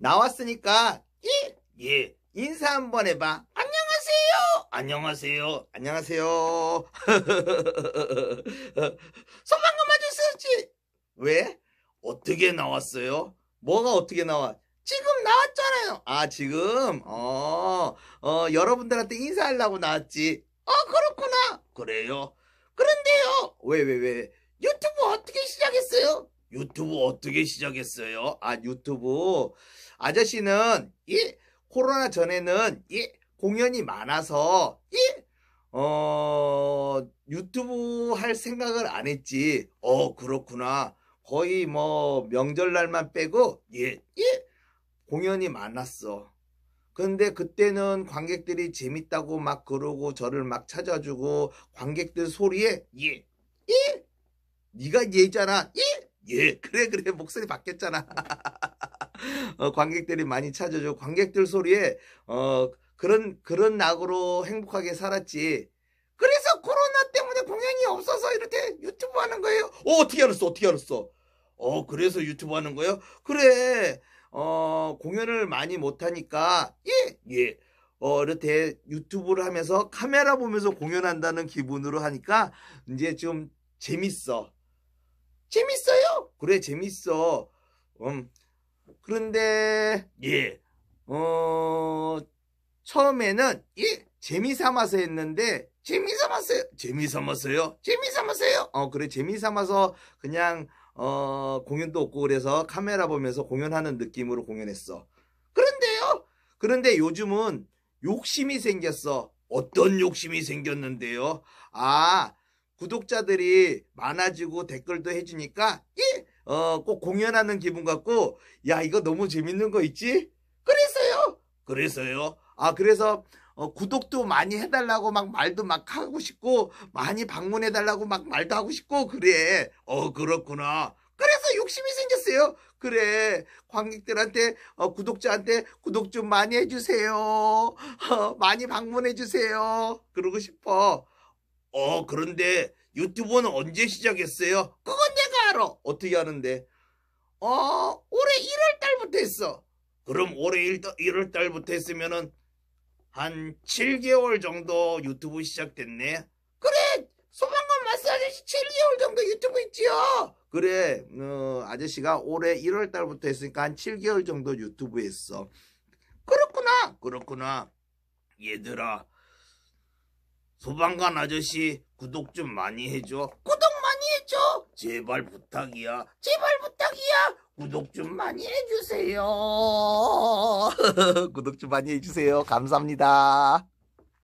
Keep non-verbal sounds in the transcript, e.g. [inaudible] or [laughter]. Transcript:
나왔으니까 예! 예. 인사 한 번 해봐. 안녕하세요. 안녕하세요. 안녕하세요. [laughs] 소방관 맞줬었지 왜? 어떻게 나왔어요? 뭐가 어떻게 나와? 지금 나왔잖아요. 아, 지금? 어, 어, 여러분들한테 인사하려고 나왔지. 어 그렇구나. 그래요. 그런데요. 왜, 왜, 왜? 유튜브 어떻게 시작했어요? 유튜브 어떻게 시작했어요? 아 유튜브 아저씨는 예 코로나 전에는 예 공연이 많아서 예어 유튜브 할 생각을 안 했지 어 그렇구나 거의 뭐 명절날만 빼고 예예 예, 공연이 많았어 근데 그때는 관객들이 재밌다고 막 그러고 저를 막 찾아주고 관객들 소리에 예예 네가 예잖아 예 예, 그래, 그래, 목소리 바뀌었잖아. [laughs] 어, 관객들이 많이 찾아줘. 관객들 소리에, 어, 그런, 그런 낙으로 행복하게 살았지. 그래서 코로나 때문에 공연이 없어서 이렇게 유튜브 하는 거예요. 어, 어떻게 알았어? 어떻게 알았어? 어, 그래서 유튜브 하는 거예요? 그래, 어, 공연을 많이 못하니까, 예, 예. 어, 이렇게 유튜브를 하면서 카메라 보면서 공연한다는 기분으로 하니까 이제 좀 재밌어. 재밌어요? 그래 재밌어. 음. 그런데 예. 어 처음에는 예 재미 삼아서 했는데 재미 삼았어요. 재미 삼았어요. 재미 삼았어요. 어 그래 재미 삼아서 그냥 어 공연도 없고 그래서 카메라 보면서 공연하는 느낌으로 공연했어. 그런데요. 그런데 요즘은 욕심이 생겼어. 어떤 욕심이 생겼는데요. 아, 구독자들이 많아지고 댓글도 해주니까 예! 어, 꼭 공연하는 기분 같고 야 이거 너무 재밌는 거 있지? 그래서요. 그래서요. 아 그래서 어, 구독도 많이 해달라고 막 말도 막 하고 싶고 많이 방문해달라고 막 말도 하고 싶고 그래. 어 그렇구나. 그래서 욕심이 생겼어요. 그래 관객들한테 어, 구독자한테 구독 좀 많이 해주세요. 어, 많이 방문해주세요. 그러고 싶어. 어 그런데 유튜브는 언제 시작했어요? 그건 내가 알아. 어떻게 하는데? 어, 올해 1월 달부터 했어. 그럼 올해 1, 1월 달부터 했으면은 한 7개월 정도 유튜브 시작됐네. 그래, 소방관 마사 아저씨 7개월 정도 유튜브 있지요. 그래, 어, 아저씨가 올해 1월 달부터 했으니까 한 7개월 정도 유튜브 했어. 그렇구나, 그렇구나. 얘들아, 소방관 아저씨 구독 좀 많이 해줘. 구독 많이 해줘. 제발 부탁이야. 제발 부탁이야. 구독 좀 많이 해주세요. [laughs] 구독 좀 많이 해주세요. 감사합니다.